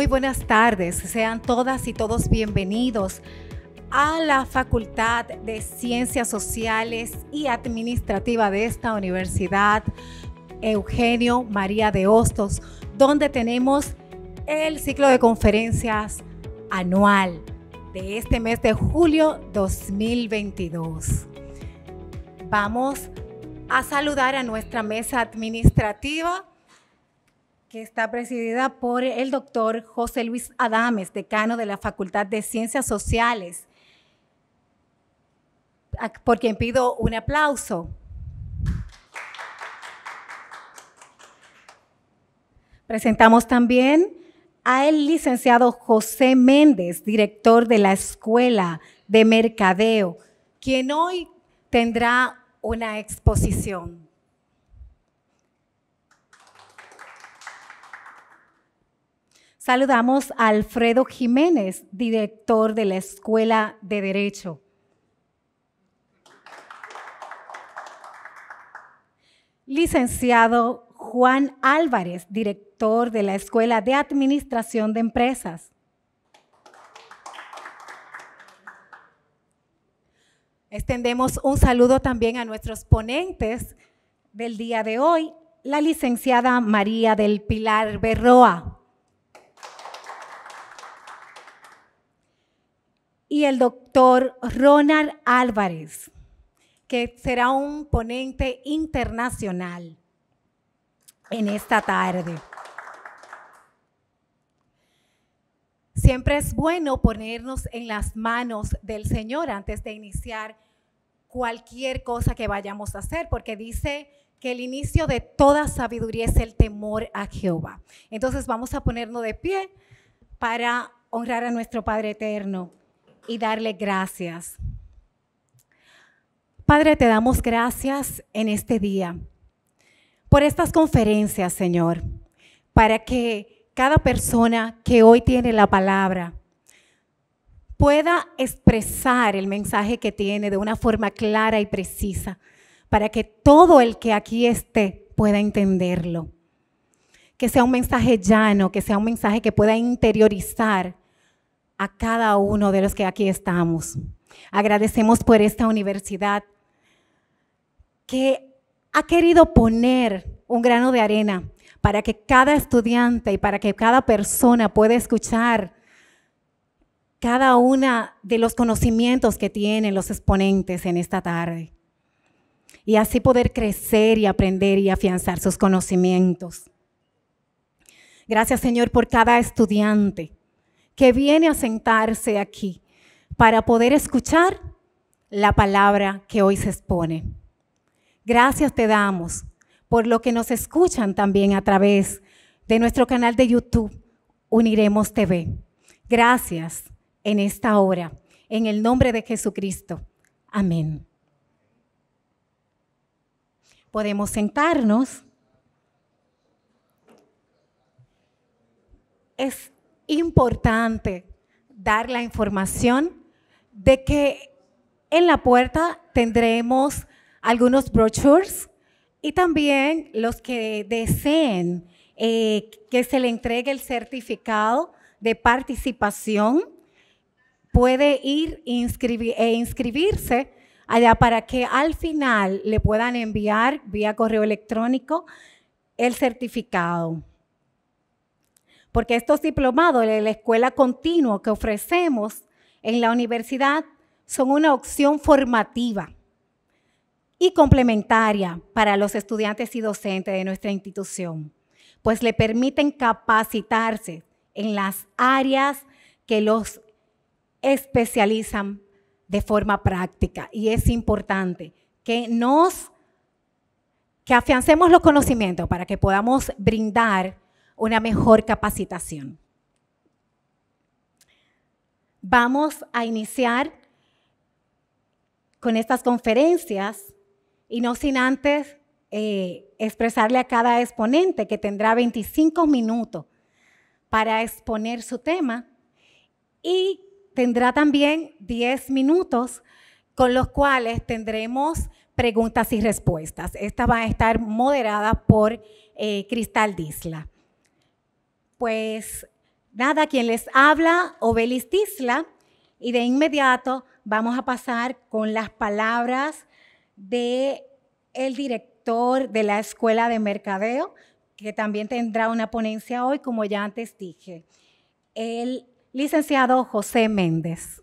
Muy buenas tardes, sean todas y todos bienvenidos a la Facultad de Ciencias Sociales y Administrativa de esta universidad, Eugenio María de Hostos, donde tenemos el ciclo de conferencias anual de este mes de julio 2022. Vamos a saludar a nuestra mesa administrativa que está presidida por el doctor José Luis Adames, decano de la Facultad de Ciencias Sociales, por quien pido un aplauso. Presentamos también al licenciado José Méndez, director de la Escuela de Mercadeo, quien hoy tendrá una exposición. Saludamos a Alfredo Jiménez, director de la Escuela de Derecho. Licenciado Juan Álvarez, director de la Escuela de Administración de Empresas. Extendemos un saludo también a nuestros ponentes del día de hoy, la licenciada María del Pilar Berroa, y el doctor Ronald Álvarez, que será un ponente internacional en esta tarde. Siempre es bueno ponernos en las manos del Señor antes de iniciar cualquier cosa que vayamos a hacer, porque dice que el inicio de toda sabiduría es el temor a Jehová. Entonces vamos a ponernos de pie para honrar a nuestro Padre Eterno y darle gracias. Padre, te damos gracias en este día por estas conferencias, Señor, para que cada persona que hoy tiene la palabra pueda expresar el mensaje que tiene de una forma clara y precisa, para que todo el que aquí esté pueda entenderlo. Que sea un mensaje llano, que sea un mensaje que pueda interiorizar a cada uno de los que aquí estamos. Agradecemos por esta universidad que ha querido poner un grano de arena para que cada estudiante y para que cada persona pueda escuchar cada una de los conocimientos que tienen los exponentes en esta tarde. Y así poder crecer y aprender y afianzar sus conocimientos. Gracias Señor por cada estudiante que viene a sentarse aquí para poder escuchar la palabra que hoy se expone. Gracias te damos por lo que nos escuchan también a través de nuestro canal de YouTube, Uniremos TV. Gracias en esta hora, en el nombre de Jesucristo. Amén. Podemos sentarnos. Es importante dar la información de que en la puerta tendremos algunos brochures y también los que deseen eh, que se le entregue el certificado de participación puede ir e inscribirse allá para que al final le puedan enviar vía correo electrónico el certificado porque estos diplomados de la escuela continua que ofrecemos en la universidad son una opción formativa y complementaria para los estudiantes y docentes de nuestra institución, pues le permiten capacitarse en las áreas que los especializan de forma práctica. Y es importante que nos, que afiancemos los conocimientos para que podamos brindar una mejor capacitación. Vamos a iniciar con estas conferencias y no sin antes eh, expresarle a cada exponente que tendrá 25 minutos para exponer su tema y tendrá también 10 minutos con los cuales tendremos preguntas y respuestas. Esta va a estar moderada por eh, Cristal Disla. Pues nada, quien les habla, Obelis Tisla, y de inmediato vamos a pasar con las palabras de el director de la Escuela de Mercadeo, que también tendrá una ponencia hoy, como ya antes dije, el licenciado José Méndez.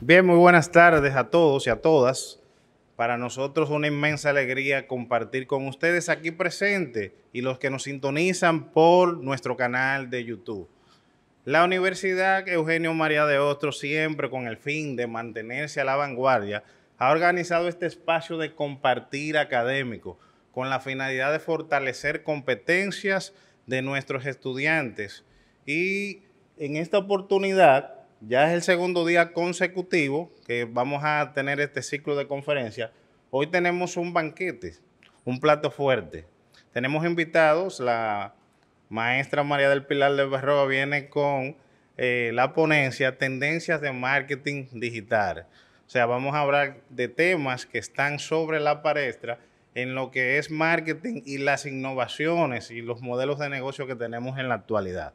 Bien, muy buenas tardes a todos y a todas. Para nosotros una inmensa alegría compartir con ustedes aquí presentes y los que nos sintonizan por nuestro canal de YouTube. La Universidad Eugenio María de Ostro, siempre con el fin de mantenerse a la vanguardia, ha organizado este espacio de compartir académico con la finalidad de fortalecer competencias de nuestros estudiantes. Y en esta oportunidad ya es el segundo día consecutivo que vamos a tener este ciclo de conferencias. Hoy tenemos un banquete, un plato fuerte. Tenemos invitados, la maestra María del Pilar de Barroa viene con eh, la ponencia Tendencias de Marketing Digital. O sea, vamos a hablar de temas que están sobre la palestra en lo que es marketing y las innovaciones y los modelos de negocio que tenemos en la actualidad.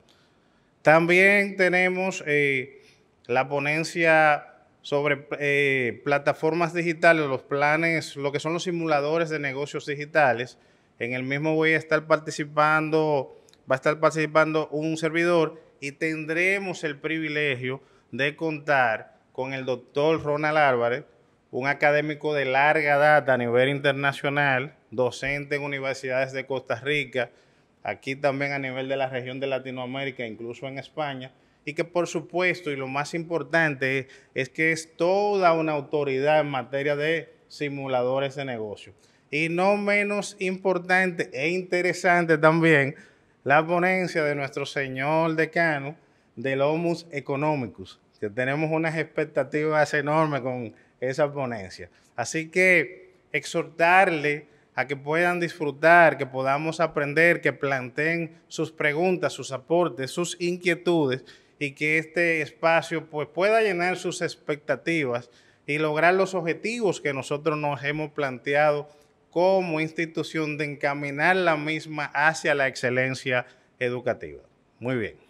También tenemos... Eh, la ponencia sobre eh, plataformas digitales, los planes, lo que son los simuladores de negocios digitales. En el mismo voy a estar participando, va a estar participando un servidor y tendremos el privilegio de contar con el doctor Ronald Álvarez, un académico de larga data a nivel internacional, docente en universidades de Costa Rica, aquí también a nivel de la región de Latinoamérica, incluso en España y que por supuesto, y lo más importante, es que es toda una autoridad en materia de simuladores de negocio. Y no menos importante e interesante también, la ponencia de nuestro señor decano del Homus Economicus, que tenemos unas expectativas enormes con esa ponencia. Así que exhortarle a que puedan disfrutar, que podamos aprender, que planteen sus preguntas, sus aportes, sus inquietudes y que este espacio pues, pueda llenar sus expectativas y lograr los objetivos que nosotros nos hemos planteado como institución de encaminar la misma hacia la excelencia educativa. Muy bien.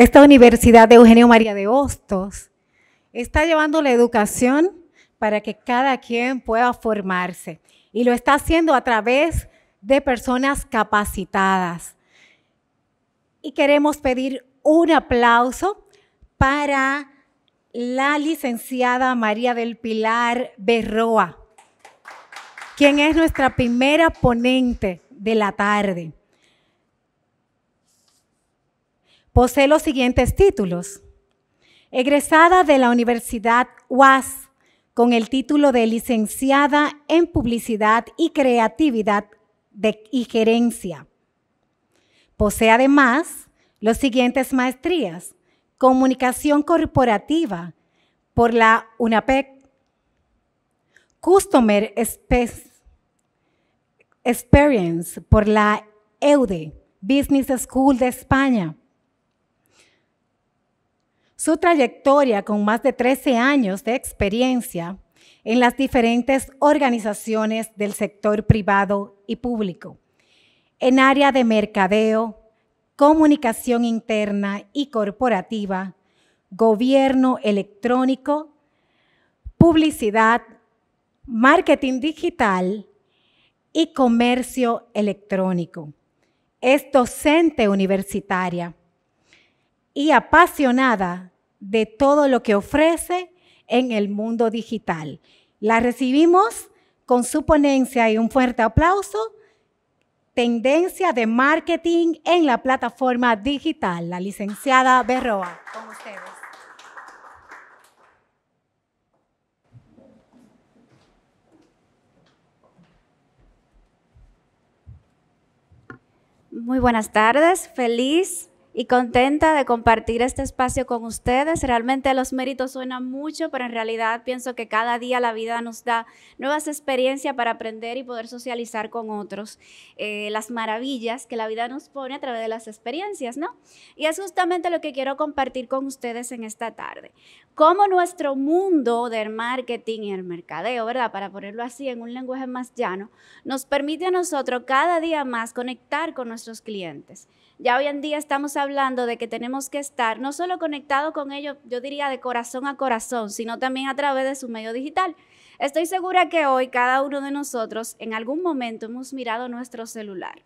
esta Universidad de Eugenio María de Hostos está llevando la educación para que cada quien pueda formarse y lo está haciendo a través de personas capacitadas. Y queremos pedir un aplauso para la licenciada María del Pilar Berroa, quien es nuestra primera ponente de la tarde. posee los siguientes títulos. Egresada de la Universidad UAS con el título de licenciada en Publicidad y Creatividad de, y Gerencia. Posee además los siguientes maestrías. Comunicación Corporativa por la UNAPEC. Customer Experience por la EUDE, Business School de España. Su trayectoria con más de 13 años de experiencia en las diferentes organizaciones del sector privado y público, en área de mercadeo, comunicación interna y corporativa, gobierno electrónico, publicidad, marketing digital y comercio electrónico. Es docente universitaria y apasionada de todo lo que ofrece en el mundo digital. La recibimos con su ponencia y un fuerte aplauso. Tendencia de marketing en la plataforma digital, la licenciada Berroa, con ustedes. Muy buenas tardes, feliz y contenta de compartir este espacio con ustedes. Realmente los méritos suenan mucho, pero en realidad pienso que cada día la vida nos da nuevas experiencias para aprender y poder socializar con otros. Eh, las maravillas que la vida nos pone a través de las experiencias, ¿no? Y es justamente lo que quiero compartir con ustedes en esta tarde. Cómo nuestro mundo del marketing y el mercadeo, ¿verdad? Para ponerlo así en un lenguaje más llano, nos permite a nosotros cada día más conectar con nuestros clientes ya hoy en día estamos hablando de que tenemos que estar no solo conectados con ellos, yo diría de corazón a corazón, sino también a través de su medio digital. Estoy segura que hoy cada uno de nosotros en algún momento hemos mirado nuestro celular.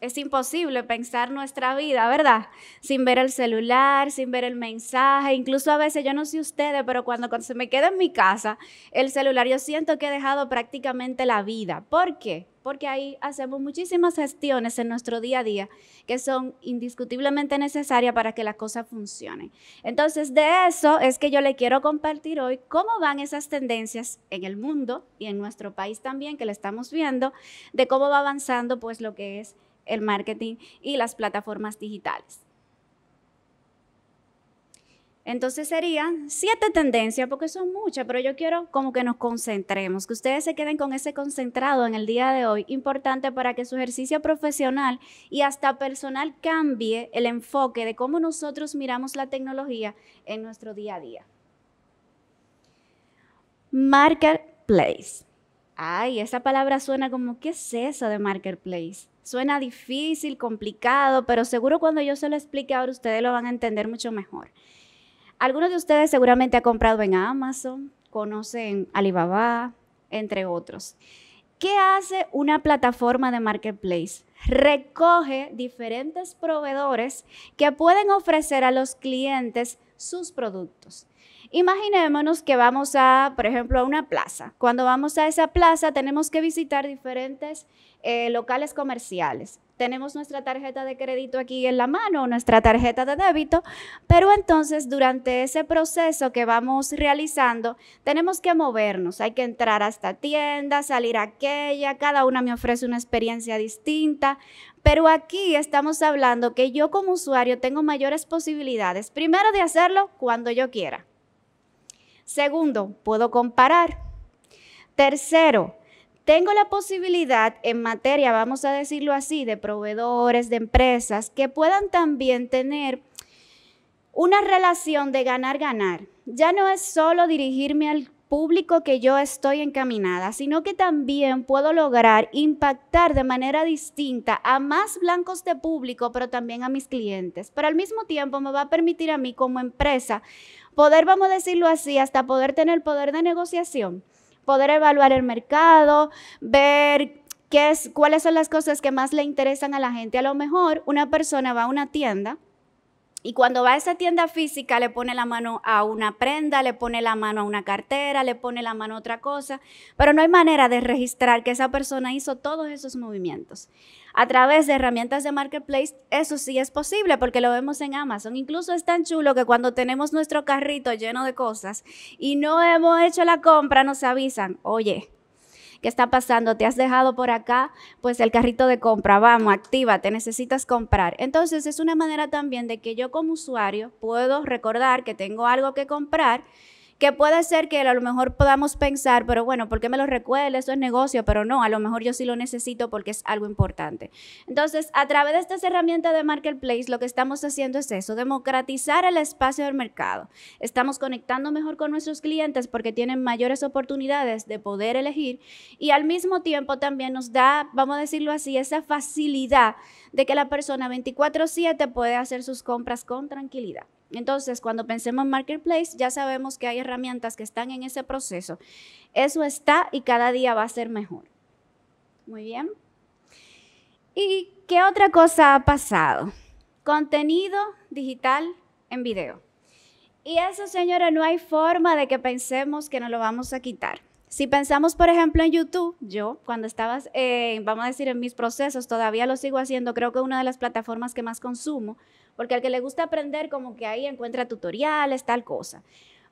Es imposible pensar nuestra vida, ¿verdad? Sin ver el celular, sin ver el mensaje. Incluso a veces, yo no sé ustedes, pero cuando, se me queda en mi casa el celular, yo siento que he dejado prácticamente la vida. ¿Por qué? porque ahí hacemos muchísimas gestiones en nuestro día a día que son indiscutiblemente necesarias para que las cosas funcionen. Entonces, de eso es que yo le quiero compartir hoy cómo van esas tendencias en el mundo y en nuestro país también, que le estamos viendo, de cómo va avanzando pues lo que es el marketing y las plataformas digitales. Entonces serían siete tendencias, porque son muchas, pero yo quiero como que nos concentremos, que ustedes se queden con ese concentrado en el día de hoy, importante para que su ejercicio profesional y hasta personal cambie el enfoque de cómo nosotros miramos la tecnología en nuestro día a día. Marketplace. Ay, esa palabra suena como, ¿qué es eso de marketplace? Suena difícil, complicado, pero seguro cuando yo se lo explique ahora ustedes lo van a entender mucho mejor. Algunos de ustedes seguramente han comprado en Amazon, conocen Alibaba, entre otros. ¿Qué hace una plataforma de marketplace? Recoge diferentes proveedores que pueden ofrecer a los clientes sus productos. Imaginémonos que vamos a, por ejemplo, a una plaza. Cuando vamos a esa plaza tenemos que visitar diferentes eh, locales comerciales. Tenemos nuestra tarjeta de crédito aquí en la mano, nuestra tarjeta de débito, pero entonces durante ese proceso que vamos realizando, tenemos que movernos, hay que entrar a esta tienda, salir a aquella, cada una me ofrece una experiencia distinta, pero aquí estamos hablando que yo como usuario tengo mayores posibilidades, primero de hacerlo cuando yo quiera Segundo, puedo comparar. Tercero, tengo la posibilidad en materia, vamos a decirlo así, de proveedores, de empresas, que puedan también tener una relación de ganar-ganar. Ya no es solo dirigirme al público que yo estoy encaminada, sino que también puedo lograr impactar de manera distinta a más blancos de público, pero también a mis clientes. Pero al mismo tiempo me va a permitir a mí como empresa poder, vamos a decirlo así, hasta poder tener poder de negociación, poder evaluar el mercado, ver qué es, cuáles son las cosas que más le interesan a la gente. A lo mejor una persona va a una tienda y cuando va a esa tienda física, le pone la mano a una prenda, le pone la mano a una cartera, le pone la mano a otra cosa, pero no hay manera de registrar que esa persona hizo todos esos movimientos. A través de herramientas de marketplace, eso sí es posible porque lo vemos en Amazon. Incluso es tan chulo que cuando tenemos nuestro carrito lleno de cosas y no hemos hecho la compra, nos avisan, oye, ¿qué está pasando? ¿Te has dejado por acá? Pues el carrito de compra, vamos, activa, te necesitas comprar. Entonces es una manera también de que yo como usuario puedo recordar que tengo algo que comprar que puede ser que a lo mejor podamos pensar, pero bueno, ¿por qué me lo recuerda? Eso es negocio, pero no, a lo mejor yo sí lo necesito porque es algo importante. Entonces, a través de estas herramientas de Marketplace, lo que estamos haciendo es eso, democratizar el espacio del mercado. Estamos conectando mejor con nuestros clientes porque tienen mayores oportunidades de poder elegir y al mismo tiempo también nos da, vamos a decirlo así, esa facilidad de que la persona 24/7 puede hacer sus compras con tranquilidad. Entonces, cuando pensemos en Marketplace, ya sabemos que hay herramientas que están en ese proceso. Eso está y cada día va a ser mejor. Muy bien. ¿Y qué otra cosa ha pasado? Contenido digital en video. Y eso, señora, no hay forma de que pensemos que nos lo vamos a quitar. Si pensamos, por ejemplo, en YouTube, yo cuando estaba, eh, vamos a decir, en mis procesos, todavía lo sigo haciendo, creo que una de las plataformas que más consumo, porque al que le gusta aprender, como que ahí encuentra tutoriales, tal cosa.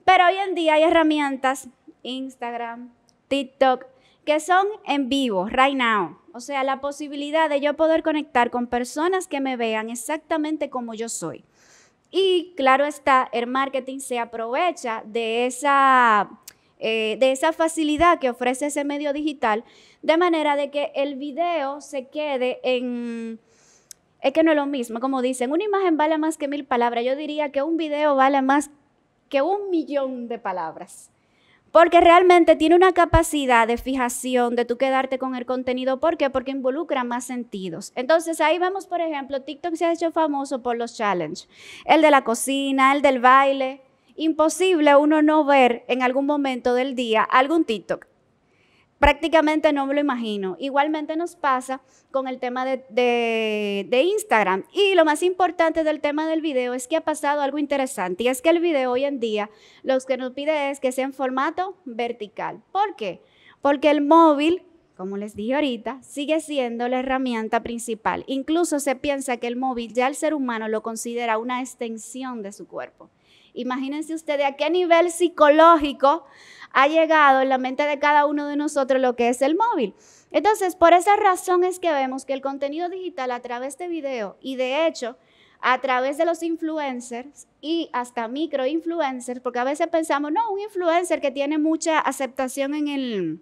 Pero hoy en día hay herramientas, Instagram, TikTok, que son en vivo, right now. O sea, la posibilidad de yo poder conectar con personas que me vean exactamente como yo soy. Y claro está, el marketing se aprovecha de esa, eh, de esa facilidad que ofrece ese medio digital, de manera de que el video se quede en es que no es lo mismo, como dicen, una imagen vale más que mil palabras. Yo diría que un video vale más que un millón de palabras. Porque realmente tiene una capacidad de fijación, de tú quedarte con el contenido. ¿Por qué? Porque involucra más sentidos. Entonces ahí vamos, por ejemplo, TikTok se ha hecho famoso por los challenges. El de la cocina, el del baile. Imposible uno no ver en algún momento del día algún TikTok prácticamente no me lo imagino. Igualmente nos pasa con el tema de, Instagram. Y lo más importante del tema del video es que ha pasado algo interesante. Y es que el video hoy en día lo que nos pide es que sea en formato vertical. ¿Por qué? Porque el móvil, como les dije ahorita, sigue siendo la herramienta principal. Incluso se piensa que el móvil ya el ser humano lo considera una extensión de su cuerpo. Imagínense ustedes a qué nivel psicológico ha llegado en la mente de cada uno de nosotros lo que es el móvil. Entonces, por esa razón es que vemos que el contenido digital a través de video y de hecho a través de los influencers y hasta micro-influencers, porque a veces pensamos, no, un influencer que tiene mucha aceptación en el,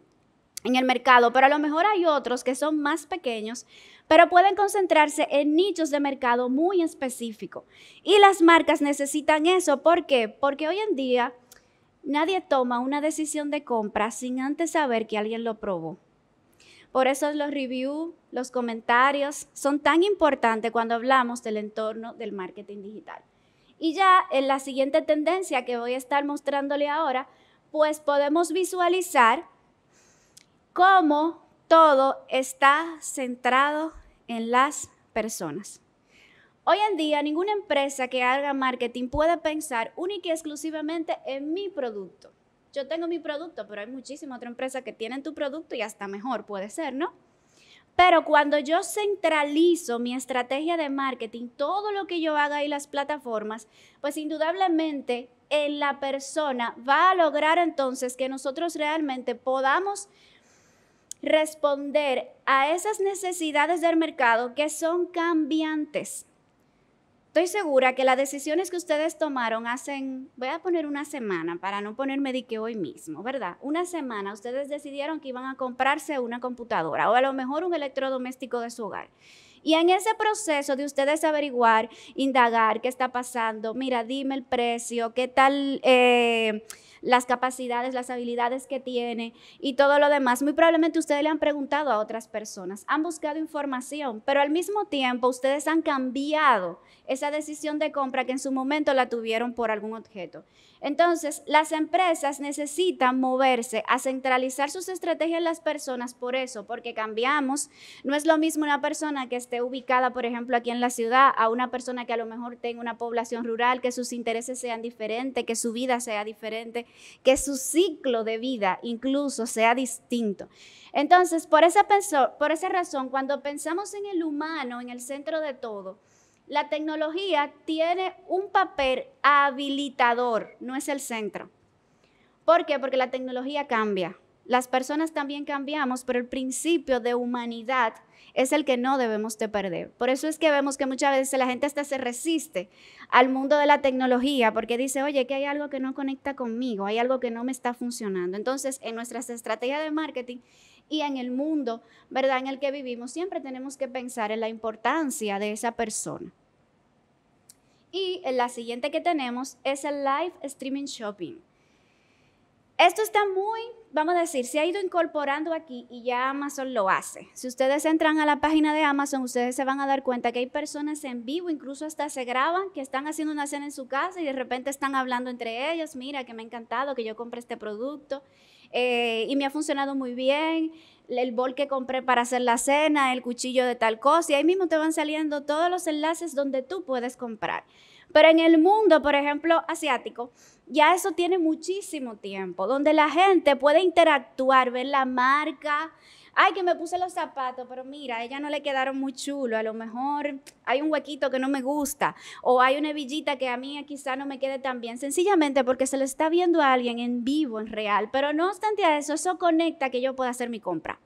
mercado, pero a lo mejor hay otros que son más pequeños, pero pueden concentrarse en nichos de mercado muy específicos. Y las marcas necesitan eso, ¿por qué? Porque hoy en día Nadie toma una decisión de compra sin antes saber que alguien lo probó. Por eso los reviews, los comentarios son tan importantes cuando hablamos del entorno del marketing digital. Y ya en la siguiente tendencia que voy a estar mostrándole ahora, pues podemos visualizar cómo todo está centrado en las personas. Hoy en día, ninguna empresa que haga marketing puede pensar única y exclusivamente en mi producto. Yo tengo mi producto, pero hay muchísimas otras empresas que tienen tu producto y hasta mejor puede ser, ¿no? Pero cuando yo centralizo mi estrategia de marketing, todo lo que yo haga y las plataformas, pues indudablemente en la persona va a lograr entonces que nosotros realmente podamos responder a esas necesidades del mercado que son cambiantes. Estoy segura que las decisiones que ustedes tomaron hacen, voy a poner una semana para no ponerme de que hoy mismo, ¿verdad? Una semana ustedes decidieron que iban a comprarse una computadora o a lo mejor un electrodoméstico de su hogar. Y en ese proceso de ustedes averiguar, indagar qué está pasando, mira, dime el precio, qué tal... Eh, las capacidades, las habilidades que tiene y todo lo demás. Muy probablemente ustedes le han preguntado a otras personas, han buscado información, pero al mismo tiempo ustedes han cambiado esa decisión de compra que en su momento la tuvieron por algún objeto. Entonces, las empresas necesitan moverse a centralizar sus estrategias en las personas por eso, porque cambiamos. No es lo mismo una persona que esté ubicada, por ejemplo, aquí en la ciudad, a una persona que a lo mejor tenga una población rural, que sus intereses sean diferentes, que su vida sea diferente, que su ciclo de vida incluso sea distinto. Entonces, por esa, por esa razón, cuando pensamos en el humano, en el centro de todo, la tecnología tiene un papel habilitador, no es el centro. ¿Por qué? Porque la tecnología cambia. Las personas también cambiamos, pero el principio de humanidad es el que no debemos de perder. Por eso es que vemos que muchas veces la gente hasta se resiste al mundo de la tecnología porque dice, oye, que hay algo que no conecta conmigo, hay algo que no me está funcionando. Entonces, en nuestras estrategias de marketing y en el mundo, ¿verdad?, en el que vivimos, siempre tenemos que pensar en la importancia de esa persona. Y la siguiente que tenemos es el live streaming shopping. Esto está muy, vamos a decir, se ha ido incorporando aquí y ya Amazon lo hace. Si ustedes entran a la página de Amazon, ustedes se van a dar cuenta que hay personas en vivo, incluso hasta se graban, que están haciendo una cena en su casa y de repente están hablando entre ellos, mira, que me ha encantado, que yo compré este producto eh, y me ha funcionado muy bien, el bol que compré para hacer la cena, el cuchillo de tal cosa, y ahí mismo te van saliendo todos los enlaces donde tú puedes comprar. Pero en el mundo, por ejemplo, asiático, ya eso tiene muchísimo tiempo, donde la gente puede interactuar, ver la marca. Ay, que me puse los zapatos, pero mira, a ella no le quedaron muy chulos. A lo mejor hay un huequito que no me gusta o hay una hebillita que a mí quizá no me quede tan bien. Sencillamente porque se lo está viendo a alguien en vivo, en real. Pero no obstante a eso, eso conecta que yo pueda hacer mi compra.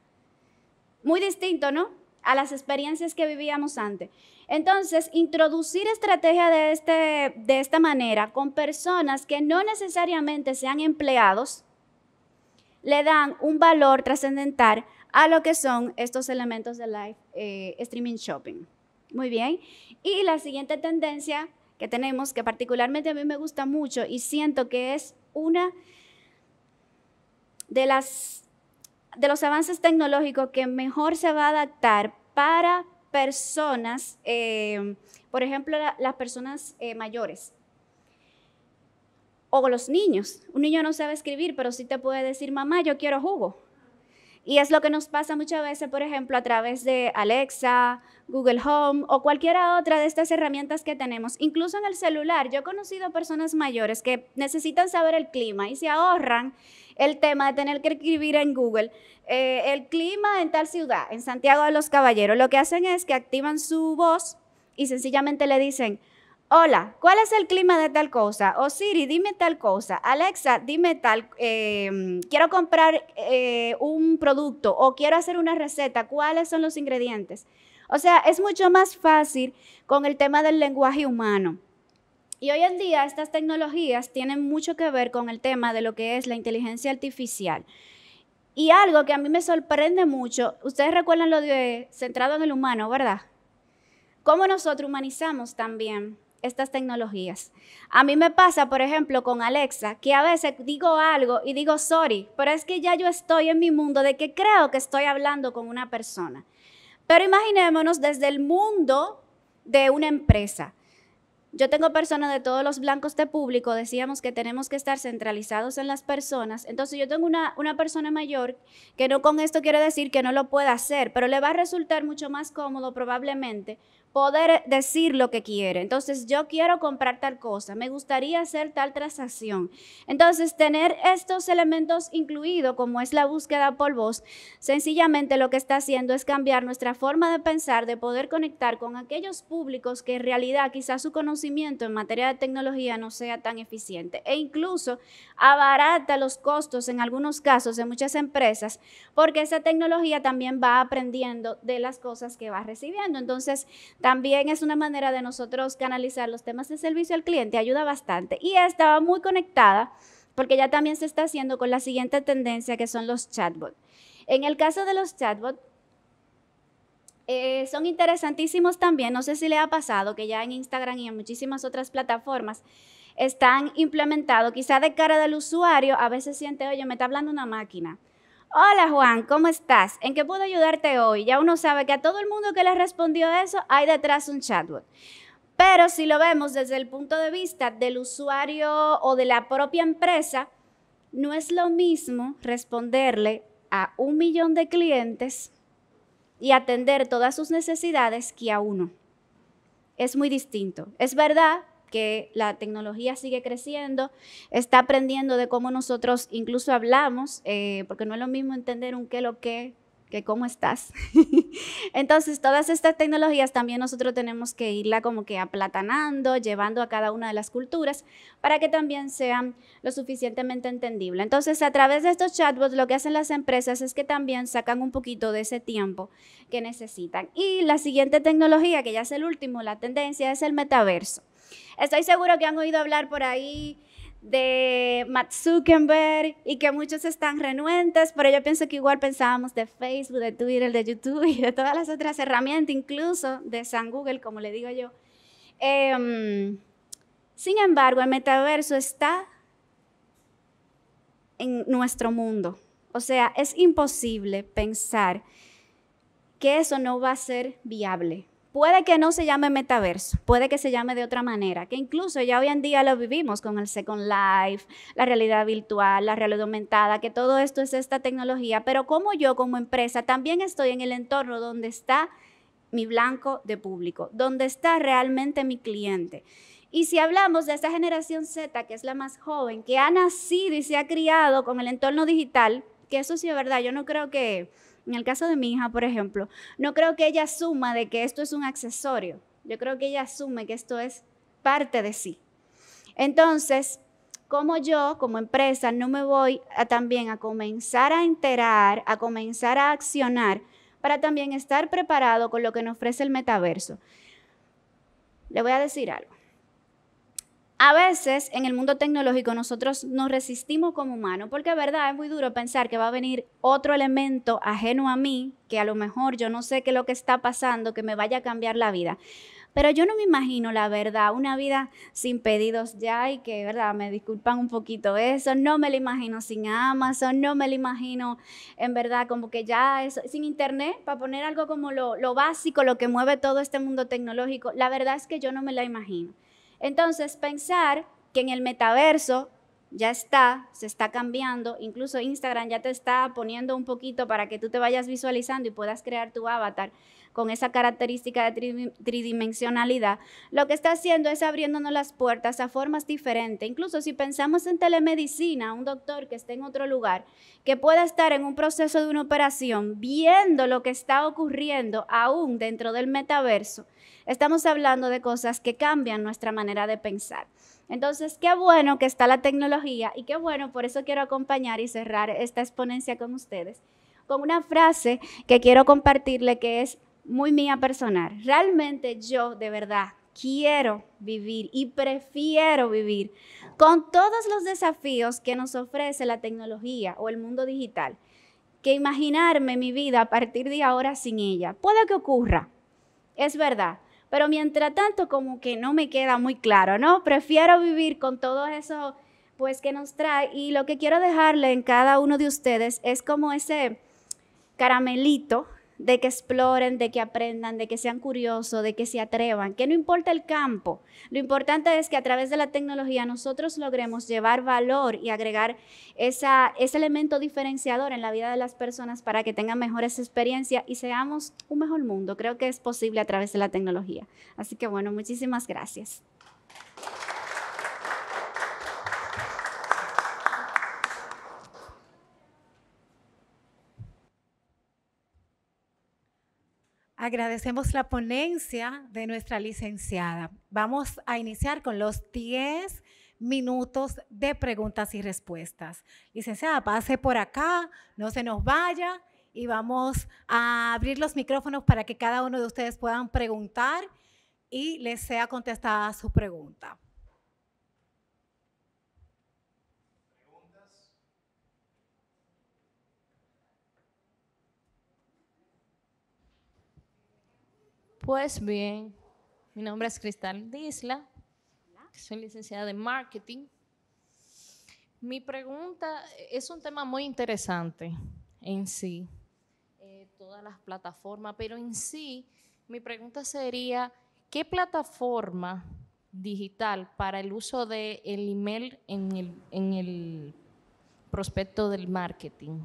Muy distinto, ¿no? a las experiencias que vivíamos antes. Entonces, introducir estrategia de, este, de esta manera con personas que no necesariamente sean empleados, le dan un valor trascendental a lo que son estos elementos de live eh, streaming shopping. Muy bien. Y la siguiente tendencia que tenemos, que particularmente a mí me gusta mucho y siento que es una de las de los avances tecnológicos que mejor se va a adaptar para personas, eh, por ejemplo, las personas eh, mayores o los niños. Un niño no sabe escribir, pero sí te puede decir, mamá, yo quiero jugo. Y es lo que nos pasa muchas veces, por ejemplo, a través de Alexa, Google Home o cualquiera otra de estas herramientas que tenemos. Incluso en el celular, yo he conocido personas mayores que necesitan saber el clima y se ahorran el tema de tener que escribir en Google eh, el clima en tal ciudad, en Santiago de los Caballeros. Lo que hacen es que activan su voz y sencillamente le dicen, Hola, ¿cuál es el clima de tal cosa? O oh, Siri, dime tal cosa. Alexa, dime tal. Em, quiero comprar eh, un producto o quiero hacer una receta. ¿Cuáles son los ingredientes? O sea, es mucho más fácil con el tema del lenguaje humano. Y hoy en día estas tecnologías tienen mucho que ver con el tema de lo que es la inteligencia artificial. Y algo que a mí me sorprende mucho, ustedes recuerdan lo de centrado en el humano, ¿verdad? Cómo nosotros humanizamos también estas tecnologías. A mí me pasa, por ejemplo, con Alexa, que a veces digo algo y digo sorry, pero es que ya yo estoy en mi mundo de que creo que estoy hablando con una persona. Pero imaginémonos desde el mundo de una empresa. Yo tengo personas de todos los blancos de público, decíamos que tenemos que estar centralizados en las personas. Entonces yo tengo una, una, persona mayor que no con esto quiere decir que no lo pueda hacer, pero le va a resultar mucho más cómodo probablemente poder decir lo que quiere. Entonces, yo quiero comprar tal cosa, me gustaría hacer tal transacción. Entonces, tener estos elementos incluidos, como es la búsqueda por voz, sencillamente lo que está haciendo es cambiar nuestra forma de pensar, de poder conectar con aquellos públicos que en realidad quizás su conocimiento en materia de tecnología no sea tan eficiente e incluso abarata los costos en algunos casos de muchas empresas, porque esa tecnología también va aprendiendo de las cosas que va recibiendo. Entonces, también es una manera de nosotros canalizar los temas de servicio al cliente, ayuda bastante. Y estaba muy conectada porque ya también se está haciendo con la siguiente tendencia que son los chatbots. En el caso de los chatbots, eh, son interesantísimos también. No sé si le ha pasado que ya en Instagram y en muchísimas otras plataformas están implementados, quizá de cara del usuario, a veces siente, oye, me está hablando una máquina. Hola Juan, ¿cómo estás? ¿En qué puedo ayudarte hoy? Ya uno sabe que a todo el mundo que le respondió eso hay detrás un chatbot. Pero si lo vemos desde el punto de vista del usuario o de la propia empresa, no es lo mismo responderle a un millón de clientes y atender todas sus necesidades que a uno. Es muy distinto. Es verdad que la tecnología sigue creciendo, está aprendiendo de cómo nosotros incluso hablamos, eh, porque no es lo mismo entender un qué lo qué, que cómo estás. Entonces, todas estas tecnologías también nosotros tenemos que irla como que aplatanando, llevando a cada una de las culturas para que también sean lo suficientemente entendible. Entonces, a través de estos chatbots, lo que hacen las empresas es que también sacan un poquito de ese tiempo que necesitan. Y la siguiente tecnología, que ya es el último, la tendencia, es el metaverso. Estoy seguro que han oído hablar por ahí de Matt Zuckerberg y que muchos están renuentes, pero yo pienso que igual pensábamos de Facebook, de Twitter, de YouTube y de todas las otras herramientas, incluso de San Google, como le digo yo. Em, sin embargo, el metaverso está en nuestro mundo. O sea, es imposible pensar que eso no va a ser viable. Puede que no se llame metaverso, puede que se llame de otra manera, que incluso ya hoy en día lo vivimos con el Second Life, la realidad virtual, la realidad aumentada, que todo esto es esta tecnología, pero como yo como empresa también estoy en el entorno donde está mi blanco de público, donde está realmente mi cliente. Y si hablamos de esta generación Z, que es la más joven, que ha nacido y se ha criado con el entorno digital, que eso sí es verdad, yo no creo que en el caso de mi hija, por ejemplo, no creo que ella suma de que esto es un accesorio. Yo creo que ella asume que esto es parte de sí. Entonces, como yo, como empresa, no me voy a, también a comenzar a enterar, a comenzar a accionar para también estar preparado con lo que nos ofrece el metaverso. Le voy a decir algo. A veces en el mundo tecnológico nosotros nos resistimos como humanos, porque verdad es muy duro pensar que va a venir otro elemento ajeno a mí, que a lo mejor yo no sé qué es lo que está pasando, que me vaya a cambiar la vida. Pero yo no me imagino, la verdad, una vida sin pedidos ya y que, verdad, me disculpan un poquito eso. No me lo imagino sin Amazon, no me lo imagino, en verdad, como que ya sin internet, para poner algo como lo, lo básico, lo que mueve todo este mundo tecnológico. La verdad es que yo no me la imagino. Entonces, pensar que en el metaverso ya está, se está cambiando, incluso Instagram ya te está poniendo un poquito para que tú te vayas visualizando y puedas crear tu avatar con esa característica de tridimensionalidad, lo que está haciendo es abriéndonos las puertas a formas diferentes. Incluso si pensamos en telemedicina, un doctor que esté en otro lugar, que pueda estar en un proceso de una operación viendo lo que está ocurriendo aún dentro del metaverso, estamos hablando de cosas que cambian nuestra manera de pensar. Entonces, qué bueno que está la tecnología y qué bueno, por eso quiero acompañar y cerrar esta exponencia con ustedes con una frase que quiero compartirle que es muy mía personal. Realmente yo de verdad quiero vivir y prefiero vivir con todos los desafíos que nos ofrece la tecnología o el mundo digital que imaginarme mi vida a partir de ahora sin ella. Puede que ocurra, es verdad, pero mientras tanto como que no me queda muy claro, ¿no? Prefiero vivir con todo eso pues que nos trae y lo que quiero dejarle en cada uno de ustedes es como ese caramelito de que exploren, de que aprendan, de que sean curiosos, de que se atrevan, que no importa el campo, lo importante es que a través de la tecnología nosotros logremos llevar valor y agregar ese elemento diferenciador en la vida de las personas para que tengan mejores experiencias y seamos un mejor mundo. Creo que es posible a través de la tecnología. Así que bueno, muchísimas gracias. Agradecemos la ponencia de nuestra licenciada. Vamos a iniciar con los 10 minutos de preguntas y respuestas. Licenciada, pase por acá, no se nos vaya y vamos a abrir los micrófonos para que cada uno de ustedes puedan preguntar y les sea contestada su pregunta. Pues bien, mi nombre es Cristal Disla, soy licenciada de marketing. Mi pregunta es un tema muy interesante en sí, eh, todas las plataformas, pero en sí, mi pregunta sería, ¿qué plataforma digital para el uso del el email en el, prospecto del marketing?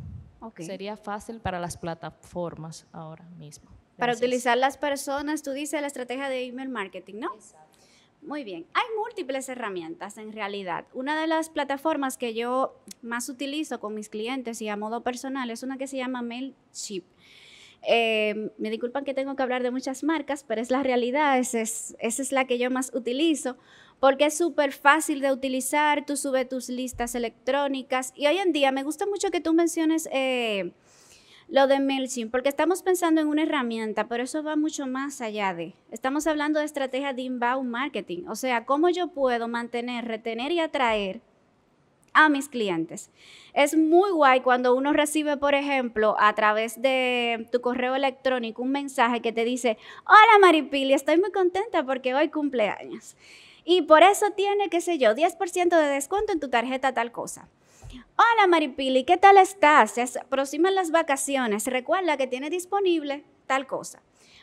Sería fácil para las plataformas ahora mismo. Para utilizar las personas, tú dices la estrategia de email marketing, ¿no? Exacto. Muy bien, hay múltiples herramientas en realidad. Una de las plataformas que yo más utilizo con mis clientes y a modo personal es una que se llama MailChimp. Eh, me disculpan que tengo que hablar de muchas marcas, pero es la realidad, esa es, esa es la que yo más utilizo, porque es súper fácil de utilizar, tú subes tus listas electrónicas y hoy en día me gusta mucho que tú menciones... Eh, lo de MailChimp, porque estamos pensando en una herramienta, pero eso va mucho más allá de. Estamos hablando de estrategia de inbound marketing, o sea, cómo yo puedo mantener, retener y atraer a mis clientes. Es muy guay cuando uno recibe, por ejemplo, a través de tu correo electrónico un mensaje que te dice, hola Maripili, estoy muy contenta porque hoy cumpleaños. Y por eso tiene, qué sé yo, 10% de descuento en tu tarjeta tal cosa. Hola Maripili, ¿qué tal estás? Se aproximan las vacaciones. Recuerda que tiene disponible tal cosa.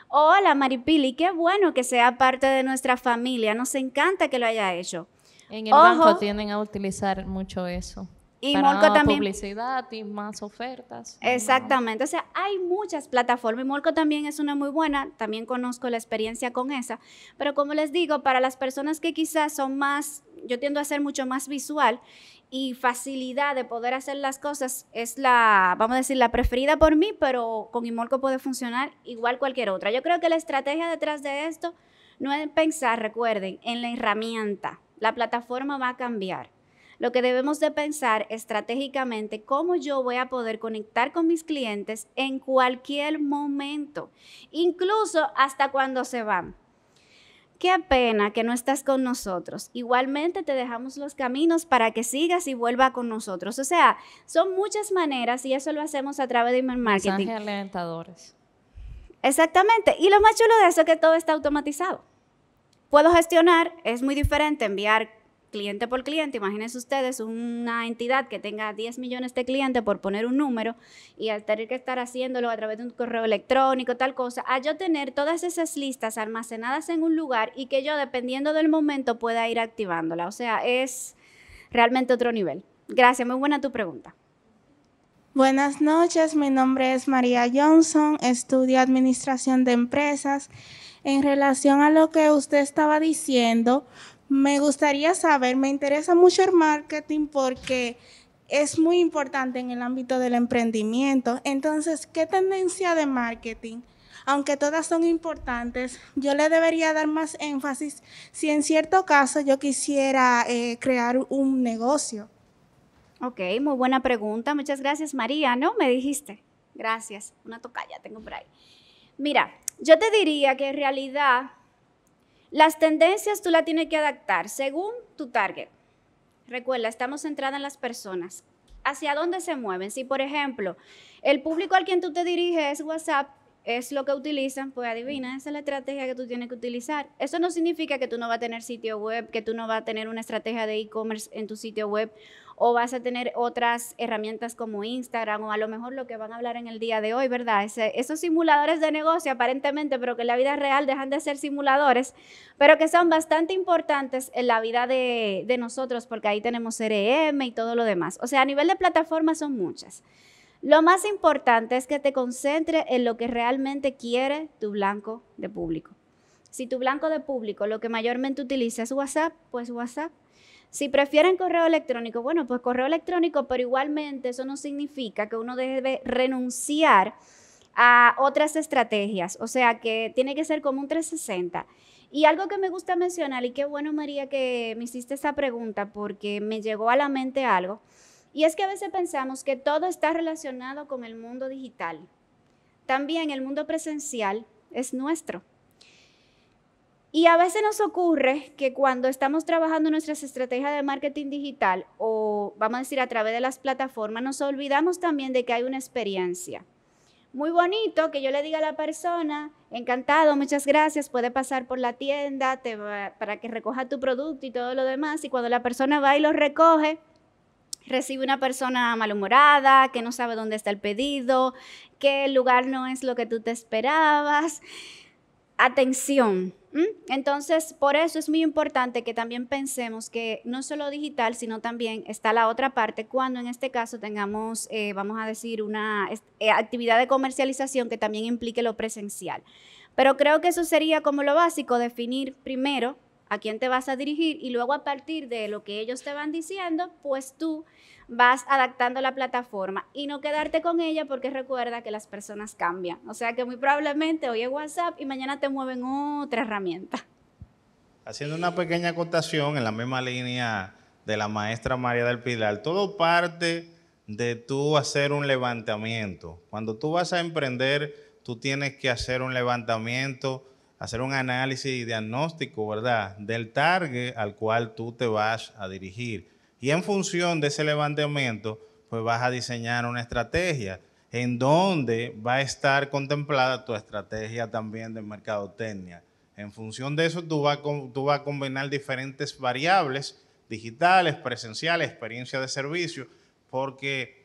Hola Maripili, qué bueno que sea parte de nuestra familia. Nos encanta que lo haya hecho. En el banco tienden a utilizar mucho eso. Y para Molco también. publicidad y más ofertas. Exactamente, o sea, hay muchas plataformas y Molco también es una muy buena, también conozco la experiencia con esa, pero como les digo, para las personas que quizás son más, yo tiendo a ser mucho más visual y facilidad de poder hacer las cosas es la, vamos a decir, la preferida por mí, pero con Imolco puede funcionar igual cualquier otra. Yo creo que la estrategia detrás de esto no es pensar, recuerden, en la herramienta. La plataforma va a cambiar lo que debemos de pensar estratégicamente cómo yo voy a poder conectar con mis clientes en cualquier momento, incluso hasta cuando se van. Qué pena que no estás con nosotros. Igualmente te dejamos los caminos para que sigas y vuelva con nosotros. O sea, son muchas maneras y eso lo hacemos a través de email marketing. Exactamente. Y lo más chulo de eso es que todo está automatizado. Puedo gestionar, es muy diferente enviar cliente por cliente, imagínense ustedes una entidad que tenga 10 millones de clientes por poner un número y al tener que estar haciéndolo a través de un correo electrónico, tal cosa, a yo tener todas esas listas almacenadas en un lugar y que yo dependiendo del momento pueda ir activándola. O sea, es realmente otro nivel. Gracias, muy buena tu pregunta. Buenas noches, mi nombre es María Johnson, estudio Administración de Empresas. En relación a lo que usted estaba diciendo, me gustaría saber, me interesa mucho el marketing porque es muy importante en el ámbito del emprendimiento. Entonces, ¿qué tendencia de marketing? Aunque todas son importantes, yo le debería dar más énfasis si en cierto caso yo quisiera eh, crear un negocio. Ok, muy buena pregunta. Muchas gracias, María, ¿no? Me dijiste. Gracias. Una ya tengo por ahí. Mira, yo te diría que en realidad las tendencias tú las tienes que adaptar según tu target. Recuerda, estamos centradas en las personas. ¿Hacia dónde se mueven? Si, por ejemplo, el público al quien tú te diriges es WhatsApp, es lo que utilizan, pues adivina, esa es la estrategia que tú tienes que utilizar. Eso no significa que tú no vas a tener sitio web, que tú no vas a tener una estrategia de e-commerce en tu sitio web o vas a tener otras herramientas como Instagram o a lo mejor lo que van a hablar en el día de hoy, ¿verdad? esos simuladores de negocio aparentemente, pero que en la vida real dejan de ser simuladores, pero que son bastante importantes en la vida de, nosotros porque ahí tenemos CRM y todo lo demás. O sea, a nivel de plataformas son muchas. Lo más importante es que te concentres en lo que realmente quiere tu blanco de público. Si tu blanco de público lo que mayormente utiliza es WhatsApp, pues WhatsApp. Si prefieren correo electrónico, bueno, pues correo electrónico, pero igualmente eso no significa que uno debe renunciar a otras estrategias, o sea que tiene que ser como un 360. Y algo que me gusta mencionar, y qué bueno María que me hiciste esa pregunta porque me llegó a la mente algo, y es que a veces pensamos que todo está relacionado con el mundo digital. También el mundo presencial es nuestro. Y a veces nos ocurre que cuando estamos trabajando nuestras estrategias de marketing digital o vamos a decir a través de las plataformas, nos olvidamos también de que hay una experiencia. Muy bonito que yo le diga a la persona, encantado, muchas gracias, puede pasar por la tienda te para que recoja tu producto y todo lo demás. Y cuando la persona va y lo recoge, recibe una persona malhumorada, que no sabe dónde está el pedido, que el lugar no es lo que tú te esperabas atención. Entonces, por eso es muy importante que también pensemos que no solo digital, sino también está la otra parte, cuando en este caso tengamos, eh, vamos a decir, una eh, actividad de comercialización que también implique lo presencial. Pero creo que eso sería como lo básico, definir primero a quién te vas a dirigir y luego a partir de lo que ellos te van diciendo, pues tú vas adaptando la plataforma y no quedarte con ella porque recuerda que las personas cambian. O sea que muy probablemente hoy es WhatsApp y mañana te mueven otra herramienta. Haciendo una pequeña acotación en la misma línea de la maestra María del Pilar, todo parte de tú hacer un levantamiento. Cuando tú vas a emprender, tú tienes que hacer un levantamiento hacer un análisis y diagnóstico, ¿verdad?, del target al cual tú te vas a dirigir. Y en función de ese levantamiento, pues vas a diseñar una estrategia en donde va a estar contemplada tu estrategia también de mercadotecnia. En función de eso, tú vas, tú vas a combinar diferentes variables digitales, presenciales, experiencia de servicio, porque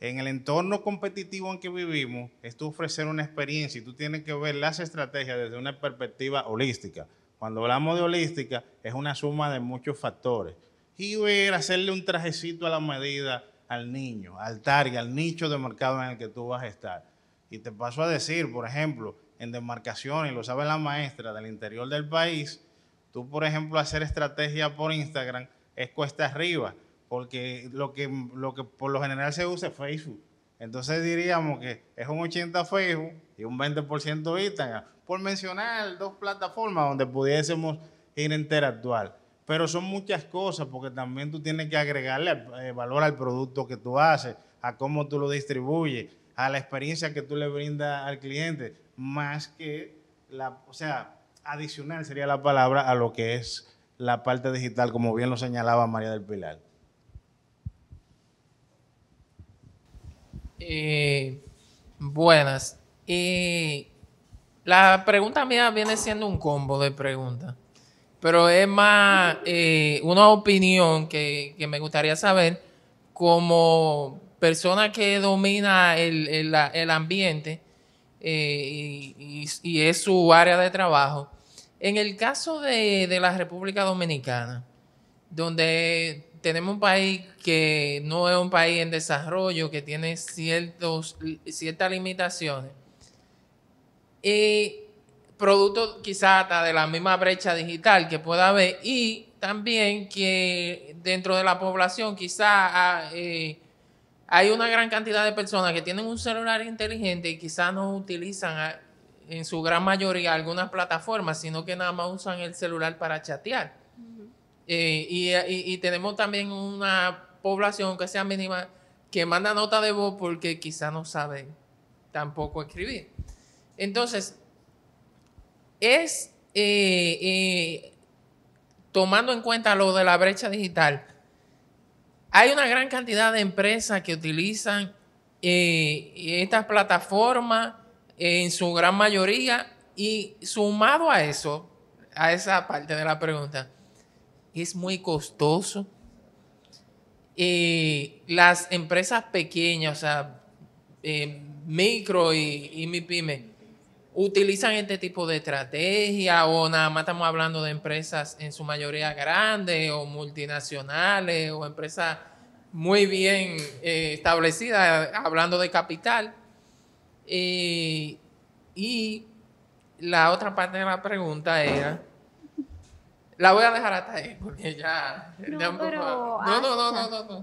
en el entorno competitivo en que vivimos, es tu ofrecer una experiencia y tú tienes que ver las estrategias desde una perspectiva holística. Cuando hablamos de holística, es una suma de muchos factores. Y ver, hacerle un trajecito a la medida al niño, al target, al nicho de mercado en el que tú vas a estar. Y te paso a decir, por ejemplo, en demarcaciones, lo sabe la maestra del interior del país, tú, por ejemplo, hacer estrategia por Instagram es cuesta arriba porque lo que, lo que por lo general se usa es Facebook. Entonces diríamos que es un 80 Facebook y un 20% Instagram, por mencionar dos plataformas donde pudiésemos ir a interactuar. Pero son muchas cosas porque también tú tienes que agregarle eh, valor al producto que tú haces, a cómo tú lo distribuyes, a la experiencia que tú le brindas al cliente, más que la, o sea, adicional sería la palabra a lo que es la parte digital, como bien lo señalaba María del Pilar. Eh, buenas. Y la pregunta mía viene siendo un combo de preguntas, pero es más eh, una opinión que, que, me gustaría saber como persona que domina el, el, ambiente eh, y, es su área de trabajo. En el caso de, de la República Dominicana, donde tenemos un país que no es un país en desarrollo, que tiene ciertas limitaciones. Y producto quizá hasta de la misma brecha digital que pueda haber y también que dentro de la población quizá ah, eh, hay una gran cantidad de personas que tienen un celular inteligente y quizás no utilizan ah, en su gran mayoría algunas plataformas, sino que nada más usan el celular para chatear. Eh, eh, y, tenemos también una población que sea mínima que manda nota de voz porque quizá no sabe tampoco escribir. Entonces, es eh, tomando en cuenta lo de la brecha digital, hay una gran cantidad de empresas que utilizan estas plataformas en su gran mayoría y sumado a eso, a esa parte de la pregunta, es muy costoso. y eh, las empresas pequeñas, o sea, eh, micro y, y mi pyme, utilizan este tipo de estrategia o nada más estamos hablando de empresas en su mayoría grandes o multinacionales o empresas muy bien eh, establecidas, hablando de capital. y la otra parte de la pregunta era la voy a dejar hasta ahí porque ya. No, no, no, no, no, no, no. no,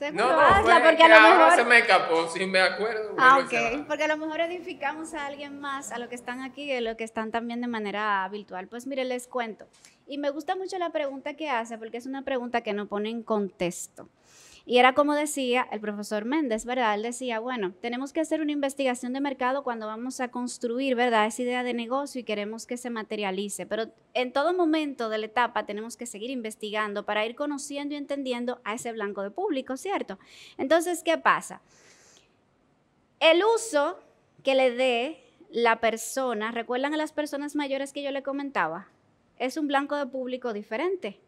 porque a lo mejor. se me escapó, si me acuerdo. Ah, ok. Porque a lo mejor edificamos a alguien más, a los que están aquí y a los que están también de manera virtual. Pues mire, les cuento. Y me gusta mucho la pregunta que hace porque es una pregunta que no pone en contexto. Y era como decía el profesor Méndez, ¿verdad? Él decía, bueno, tenemos que hacer una investigación de mercado cuando vamos a construir, ¿verdad? Esa idea de negocio y queremos que se materialice. Pero en todo momento de la etapa tenemos que seguir investigando para ir conociendo y entendiendo a ese blanco de público, ¿cierto? Entonces, ¿qué pasa? El uso que le dé la persona, recuerdan a las personas mayores que yo le comentaba, es un blanco de público diferente.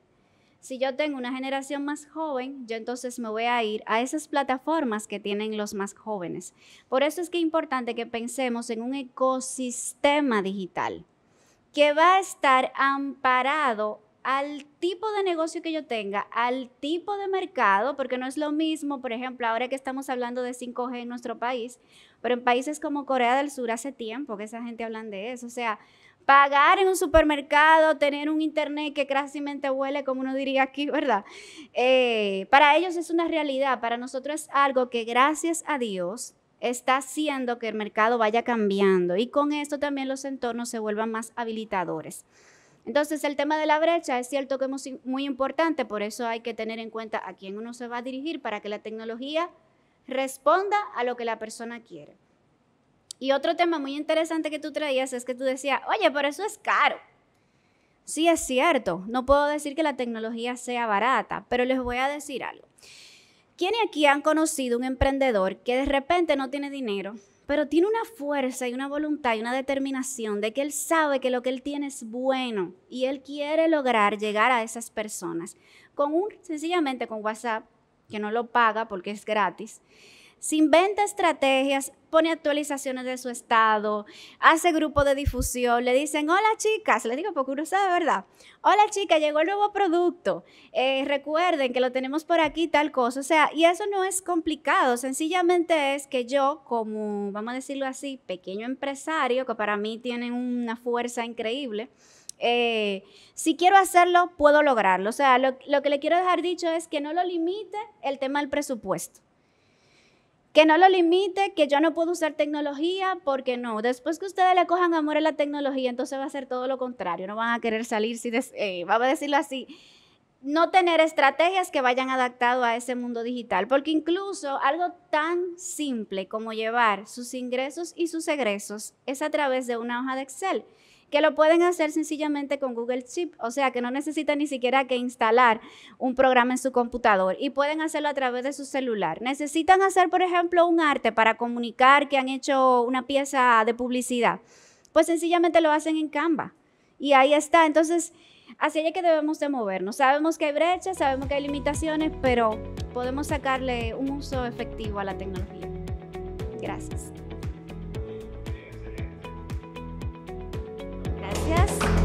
Si yo tengo una generación más joven, yo entonces me voy a ir a esas plataformas que tienen los más jóvenes. Por eso es que es importante que pensemos en un ecosistema digital que va a estar amparado al tipo de negocio que yo tenga, al tipo de mercado, porque no es lo mismo, por ejemplo, ahora que estamos hablando de 5G en nuestro país, pero en países como Corea del Sur hace tiempo que esa gente hablan de eso, o sea, pagar en un supermercado, tener un internet que mente huele, como uno diría aquí, ¿verdad? Eh, para ellos es una realidad, para nosotros es algo que gracias a Dios está haciendo que el mercado vaya cambiando y con esto también los entornos se vuelvan más habilitadores. Entonces, el tema de la brecha es cierto que es muy importante, por eso hay que tener en cuenta a quién uno se va a dirigir para que la tecnología responda a lo que la persona quiere. Y otro tema muy interesante que tú traías es que tú decías, oye, pero eso es caro. Sí, es cierto. No puedo decir que la tecnología sea barata, pero les voy a decir algo. ¿Quiénes aquí han conocido un emprendedor que de repente no tiene dinero, pero tiene una fuerza y una voluntad y una determinación de que él sabe que lo que él tiene es bueno y él quiere lograr llegar a esas personas? Con sencillamente con WhatsApp, que no lo paga porque es gratis se inventa estrategias, pone actualizaciones de su estado, hace grupo de difusión, le dicen, hola chicas, le digo porque uno sabe, ¿verdad? Hola chicas, llegó el nuevo producto, eh, recuerden que lo tenemos por aquí, tal cosa, o sea, y eso no es complicado, sencillamente es que yo como, vamos a decirlo así, pequeño empresario, que para mí tiene una fuerza increíble, eh, si quiero hacerlo, puedo lograrlo. O sea, lo, lo, que le quiero dejar dicho es que no lo limite el tema del presupuesto que no lo limite, que yo no puedo usar tecnología, porque no. Después que ustedes le cojan amor a la tecnología, entonces va a ser todo lo contrario. No van a querer salir, si eh, vamos a decirlo así. No tener estrategias que vayan adaptado a ese mundo digital, porque incluso algo tan simple como llevar sus ingresos y sus egresos es a través de una hoja de Excel que lo pueden hacer sencillamente con Google Chip, o sea que no necesitan ni siquiera que instalar un programa en su computador y pueden hacerlo a través de su celular. Necesitan hacer, por ejemplo, un arte para comunicar que han hecho una pieza de publicidad, pues sencillamente lo hacen en Canva y ahí está. Entonces, así es que debemos de movernos. Sabemos que hay brechas, sabemos que hay limitaciones, pero podemos sacarle un uso efectivo a la tecnología. Gracias. Gracias.